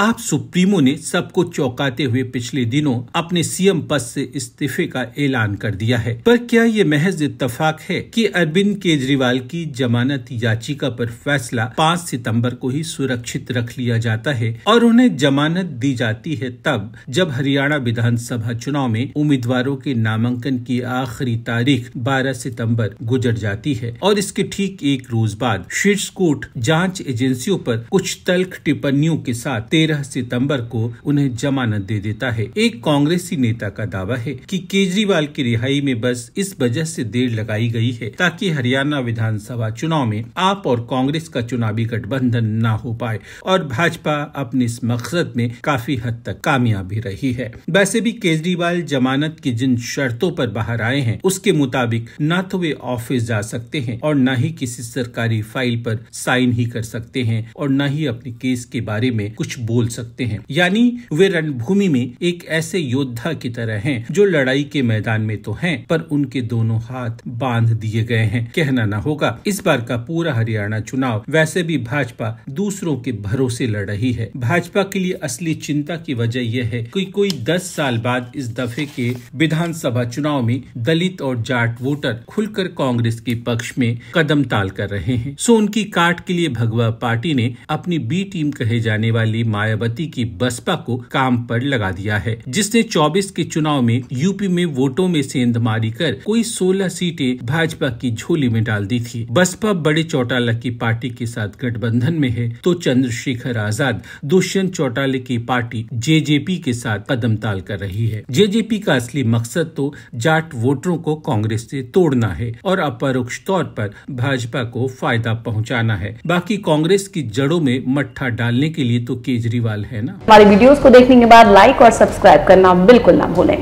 आप सुप्रीमो ने सबको चौंकाते हुए पिछले दिनों अपने सीएम पद से इस्तीफे का ऐलान कर दिया है पर क्या ये महज इतफाक है कि अरविंद केजरीवाल की जमानत याचिका पर फैसला 5 सितंबर को ही सुरक्षित रख लिया जाता है और उन्हें जमानत दी जाती है तब जब हरियाणा विधानसभा चुनाव में उम्मीदवारों के नामांकन की आखिरी तारीख बारह सितम्बर गुजर जाती है और इसके ठीक एक रोज बाद शीर्ष कोर्ट जाँच एजेंसियों आरोप कुछ तल्ख टिप्पणियों के साथ तेरह सितंबर को उन्हें जमानत दे देता है एक कांग्रेसी नेता का दावा है कि केजरीवाल की रिहाई में बस इस वजह से देर लगाई गई है ताकि हरियाणा विधानसभा चुनाव में आप और कांग्रेस का चुनावी गठबंधन न हो पाए और भाजपा अपने इस मकसद में काफी हद तक कामयाब भी रही है वैसे भी केजरीवाल जमानत की जिन शर्तों पर बाहर आए हैं उसके मुताबिक न तो वे ऑफिस जा सकते हैं और न ही किसी सरकारी फाइल पर साइन ही कर सकते हैं और न ही अपने केस के बारे में कुछ बोल बोल सकते हैं यानी वे रणभूमि में एक ऐसे योद्धा की तरह हैं जो लड़ाई के मैदान में तो हैं पर उनके दोनों हाथ बांध दिए गए हैं कहना ना होगा इस बार का पूरा हरियाणा चुनाव वैसे भी भाजपा दूसरों के भरोसे लड़ रही है भाजपा के लिए असली चिंता की वजह यह है कि कोई दस साल बाद इस दफे के विधानसभा चुनाव में दलित और जाट वोटर खुलकर कांग्रेस के पक्ष में कदम ताल कर रहे हैं सो उनकी काट के लिए भगवा पार्टी ने अपनी बी टीम कहे जाने वाली माया मायावती की बसपा को काम पर लगा दिया है जिसने 24 के चुनाव में यूपी में वोटों में सेंधमारी कर कोई 16 सीटें भाजपा की झोली में डाल दी थी बसपा बड़े चौटाला की पार्टी के साथ गठबंधन में है तो चंद्रशेखर आजाद दुष्यंत चौटाले की पार्टी जेजेपी के साथ कदम ताल कर रही है जेजेपी का असली मकसद तो जाट वोटरों को कांग्रेस से तोड़ना है और अपरोक्ष तौर पर भाजपा को फायदा पहुंचाना है बाकी कांग्रेस की जड़ों में मट्ठा डालने के लिए तो केजरीवाल केजरीवाल है ना हमारी वीडियोस को देखने के बाद लाइक और सब्सक्राइब करना बिल्कुल ना भूलें